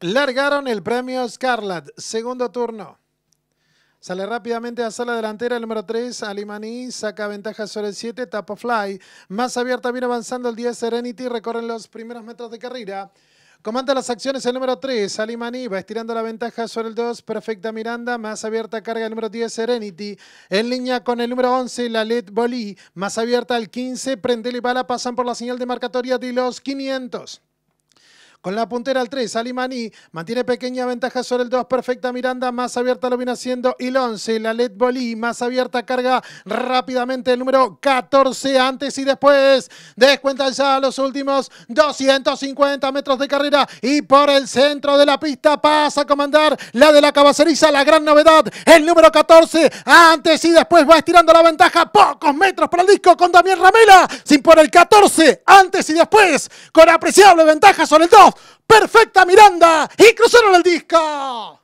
Largaron el premio Scarlett, segundo turno. Sale rápidamente a sala delantera el número 3, Alimani, saca ventaja sobre el 7, Tapo Fly. Más abierta viene avanzando el 10, Serenity, recorren los primeros metros de carrera. Comanda las acciones el número 3, Alimani, va estirando la ventaja sobre el 2, Perfecta Miranda, más abierta carga el número 10, Serenity, en línea con el número 11, Lalet Bolí, más abierta el 15, prendele y Bala pasan por la señal de marcatoria de los 500. Con la puntera al 3, Alimani mantiene pequeña ventaja sobre el 2, perfecta Miranda, más abierta lo viene haciendo el 11, la LED Bolí, más abierta carga rápidamente el número 14 antes y después. descuenta ya los últimos 250 metros de carrera y por el centro de la pista pasa a comandar la de la cabaceriza, la gran novedad, el número 14 antes y después va estirando la ventaja, pocos metros para el disco con Damián Ramela, sin por el 14 antes y después, con apreciable ventaja sobre el 2. Perfecta Miranda y cruzaron el disco.